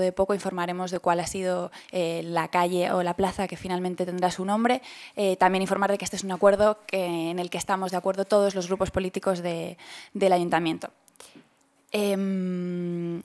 de poco informaremos de cuál ha sido eh, la calle o la plaza que finalmente tendrá su nombre. Eh, también informar de que este es un acuerdo en el que estamos de acuerdo todos los grupos políticos del ayuntamiento. Em,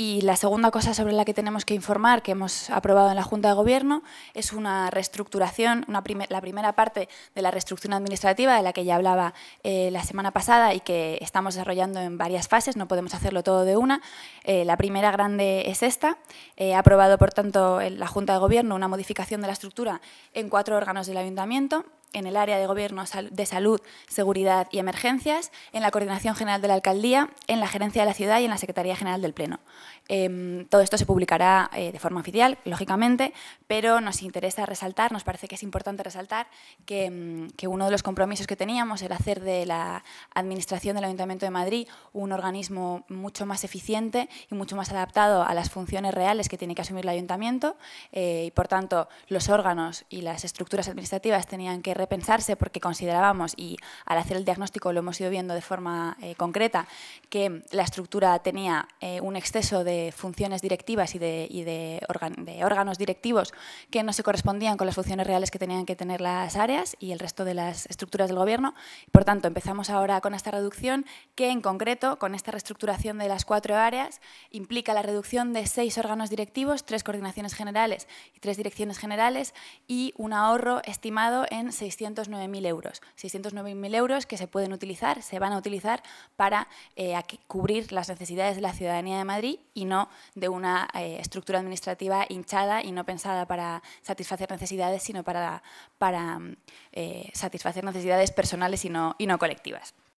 y la segunda cosa sobre la que tenemos que informar, que hemos aprobado en la Junta de Gobierno, es una reestructuración, la primera parte de la reestructuración administrativa de la que ya hablaba eh, la semana pasada y que estamos desarrollando en varias fases, no podemos hacerlo todo de una. Eh, la primera grande es esta. Eh, ha aprobado, por tanto, en la Junta de Gobierno una modificación de la estructura en cuatro órganos del Ayuntamiento en el área de gobierno de salud, seguridad y emergencias, en la Coordinación General de la Alcaldía, en la Gerencia de la Ciudad y en la Secretaría General del Pleno. Em, todo esto se publicará eh, de forma oficial, lógicamente, pero nos interesa resaltar, nos parece que es importante resaltar que, em, que, uno de los compromisos que teníamos era hacer de la Administración del Ayuntamiento de Madrid un organismo mucho más eficiente y mucho más adaptado a las funciones reales que tiene que asumir el Ayuntamiento eh, y, por tanto, los órganos y las estructuras administrativas tenían que repensarse porque considerábamos, y al hacer el diagnóstico lo hemos ido viendo de forma eh, concreta, que la estructura tenía eh, un exceso de funciones directivas y, de, de, órganos directivos que no se correspondían con las funciones reales que tenían que tener las áreas y el resto de las estructuras del gobierno. Por tanto, empezamos ahora con esta reducción que en concreto, con esta reestructuración de las cuatro áreas, implica la reducción de seis órganos directivos, tres coordinaciones generales y tres direcciones generales y un ahorro estimado en 609.000 euros. 609.000 euros que se pueden utilizar, se van a utilizar para eh, cubrir las necesidades de la ciudadanía de Madrid y no de una eh, estructura administrativa hinchada y no pensada para satisfacer necesidades, sino para, eh, satisfacer necesidades personales y no colectivas.